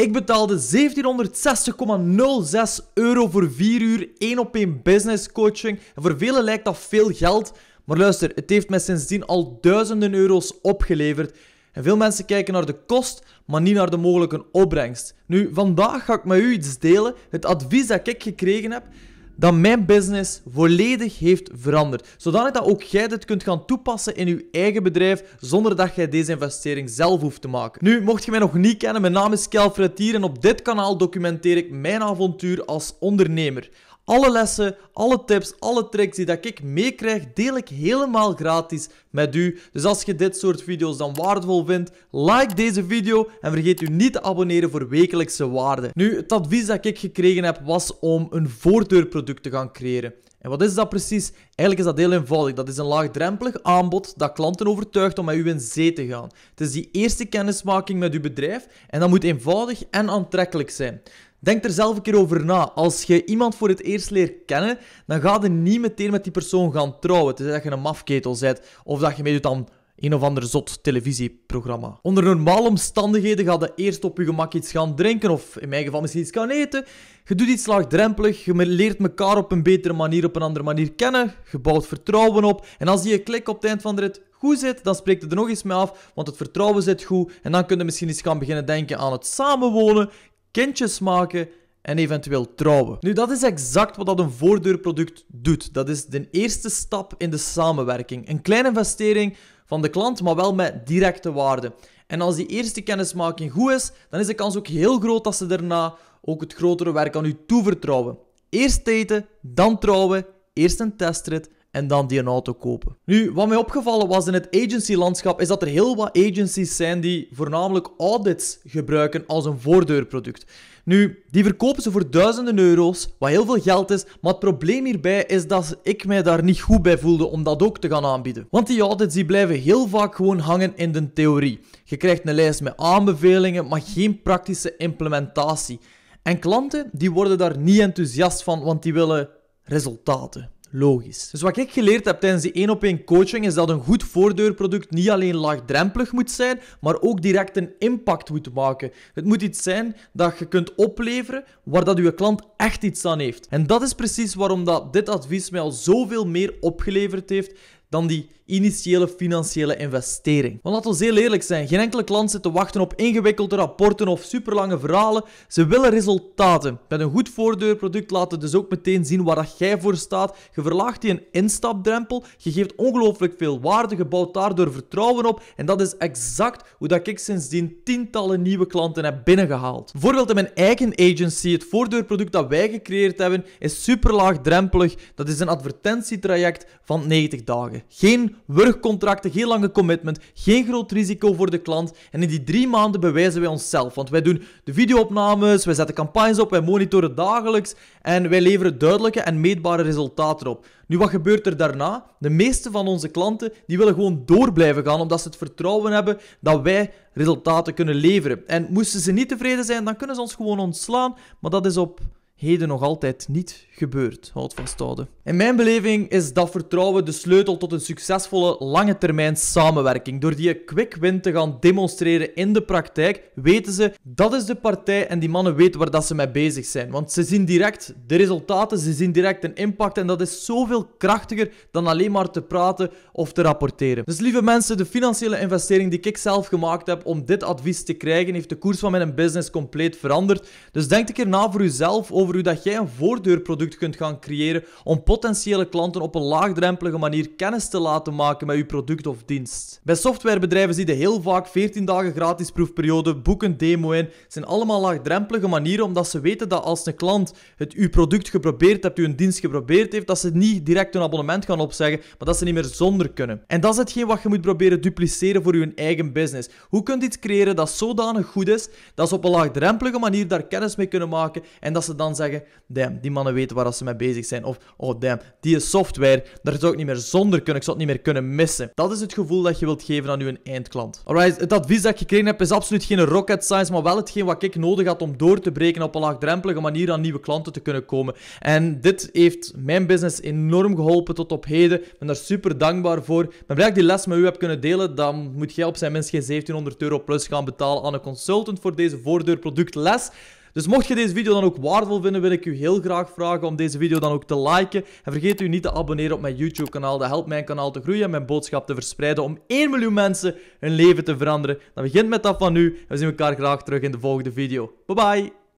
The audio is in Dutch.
Ik betaalde 1760,06 euro voor 4 uur één op één business coaching. En voor velen lijkt dat veel geld, maar luister, het heeft mij sindsdien al duizenden euro's opgeleverd. En veel mensen kijken naar de kost, maar niet naar de mogelijke opbrengst. Nu, vandaag ga ik met u iets delen, het advies dat ik gekregen heb dat mijn business volledig heeft veranderd. Zodanig dat ook jij dit kunt gaan toepassen in je eigen bedrijf zonder dat jij deze investering zelf hoeft te maken. Nu, mocht je mij nog niet kennen, mijn naam is Kel Fretier en op dit kanaal documenteer ik mijn avontuur als ondernemer. Alle lessen, alle tips, alle tricks die dat ik meekrijg, deel ik helemaal gratis met u. Dus als je dit soort video's dan waardevol vindt, like deze video en vergeet u niet te abonneren voor wekelijkse waarde. Nu, het advies dat ik gekregen heb was om een voordeurproduct te gaan creëren. En wat is dat precies? Eigenlijk is dat heel eenvoudig. Dat is een laagdrempelig aanbod dat klanten overtuigt om met u in zee te gaan. Het is die eerste kennismaking met uw bedrijf en dat moet eenvoudig en aantrekkelijk zijn. Denk er zelf een keer over na. Als je iemand voor het eerst leert kennen, dan ga je niet meteen met die persoon gaan trouwen. Tenzij dat je een mafketel bent of dat je meedoet aan een of ander zot televisieprogramma. Onder normale omstandigheden ga je eerst op je gemak iets gaan drinken of in mijn geval misschien iets gaan eten. Je doet iets laagdrempelig, je leert elkaar op een betere manier, op een andere manier kennen, je bouwt vertrouwen op en als die klik op het eind van de rit goed zit, dan spreekt het er nog eens mee af, want het vertrouwen zit goed en dan kun je misschien eens gaan beginnen denken aan het samenwonen kindjes maken en eventueel trouwen. Nu, dat is exact wat dat een voordeurproduct doet. Dat is de eerste stap in de samenwerking. Een kleine investering van de klant, maar wel met directe waarde. En als die eerste kennismaking goed is, dan is de kans ook heel groot dat ze daarna ook het grotere werk aan u toevertrouwen. Eerst eten, dan trouwen, eerst een testrit, en dan die een auto kopen. Nu, wat mij opgevallen was in het agency-landschap is dat er heel wat agencies zijn die voornamelijk audits gebruiken als een voordeurproduct. Nu, die verkopen ze voor duizenden euro's, wat heel veel geld is, maar het probleem hierbij is dat ik mij daar niet goed bij voelde om dat ook te gaan aanbieden. Want die audits die blijven heel vaak gewoon hangen in de theorie. Je krijgt een lijst met aanbevelingen, maar geen praktische implementatie. En klanten die worden daar niet enthousiast van, want die willen resultaten logisch. Dus wat ik geleerd heb tijdens die 1 op 1 coaching is dat een goed voordeurproduct niet alleen laagdrempelig moet zijn, maar ook direct een impact moet maken. Het moet iets zijn dat je kunt opleveren waar dat je klant echt iets aan heeft. En dat is precies waarom dat dit advies mij al zoveel meer opgeleverd heeft dan die initiële financiële investering. Want laten we heel eerlijk zijn, geen enkele klant zit te wachten op ingewikkelde rapporten of superlange verhalen. Ze willen resultaten. Met een goed voordeurproduct laten dus ook meteen zien waar dat jij voor staat. Je verlaagt die een instapdrempel, je geeft ongelooflijk veel waarde, je bouwt daardoor vertrouwen op en dat is exact hoe dat ik sindsdien tientallen nieuwe klanten heb binnengehaald. Bijvoorbeeld in mijn eigen agency, het voordeurproduct dat wij gecreëerd hebben, is superlaagdrempelig. Dat is een advertentietraject van 90 dagen. Geen werkcontracten, geen lange commitment, geen groot risico voor de klant. En in die drie maanden bewijzen wij onszelf. Want wij doen de videoopnames, wij zetten campagnes op, wij monitoren dagelijks en wij leveren duidelijke en meetbare resultaten op. Nu, wat gebeurt er daarna? De meeste van onze klanten die willen gewoon door blijven gaan, omdat ze het vertrouwen hebben dat wij resultaten kunnen leveren. En moesten ze niet tevreden zijn, dan kunnen ze ons gewoon ontslaan. Maar dat is op heden nog altijd niet gebeurt. Houd vasthouden. In mijn beleving is dat vertrouwen de sleutel tot een succesvolle lange termijn samenwerking. Door die quick win te gaan demonstreren in de praktijk, weten ze dat is de partij en die mannen weten waar dat ze mee bezig zijn. Want ze zien direct de resultaten, ze zien direct een impact en dat is zoveel krachtiger dan alleen maar te praten of te rapporteren. Dus lieve mensen, de financiële investering die ik zelf gemaakt heb om dit advies te krijgen, heeft de koers van mijn business compleet veranderd. Dus denk een keer na voor uzelf over over hoe dat jij een voordeurproduct kunt gaan creëren om potentiële klanten op een laagdrempelige manier kennis te laten maken met je product of dienst. Bij softwarebedrijven zie je heel vaak 14 dagen gratis proefperiode, boeken een demo in. Het zijn allemaal laagdrempelige manieren omdat ze weten dat als een klant het uw product geprobeerd hebt, uw dienst geprobeerd heeft, dat ze niet direct een abonnement gaan opzeggen, maar dat ze niet meer zonder kunnen. En dat is hetgeen wat je moet proberen dupliceren voor je eigen business. Hoe kunt u iets creëren dat zodanig goed is, dat ze op een laagdrempelige manier daar kennis mee kunnen maken en dat ze dan zeggen, damn, die mannen weten waar ze mee bezig zijn. Of, oh damn, die software, daar zou ik niet meer zonder kunnen, ik zou het niet meer kunnen missen. Dat is het gevoel dat je wilt geven aan je eindklant. Alright, het advies dat ik gekregen heb is absoluut geen rocket science, maar wel hetgeen wat ik nodig had om door te breken op een laagdrempelige manier aan nieuwe klanten te kunnen komen. En dit heeft mijn business enorm geholpen tot op heden. Ik ben daar super dankbaar voor. Ik ben ik die les met u heb kunnen delen. Dan moet jij op zijn minst geen 1700 euro plus gaan betalen aan een consultant voor deze voordeurproductles. Dus mocht je deze video dan ook waardevol vinden, wil ik u heel graag vragen om deze video dan ook te liken. En vergeet u niet te abonneren op mijn YouTube kanaal. Dat helpt mijn kanaal te groeien en mijn boodschap te verspreiden om 1 miljoen mensen hun leven te veranderen. Dan begint met dat van nu. En we zien elkaar graag terug in de volgende video. Bye bye!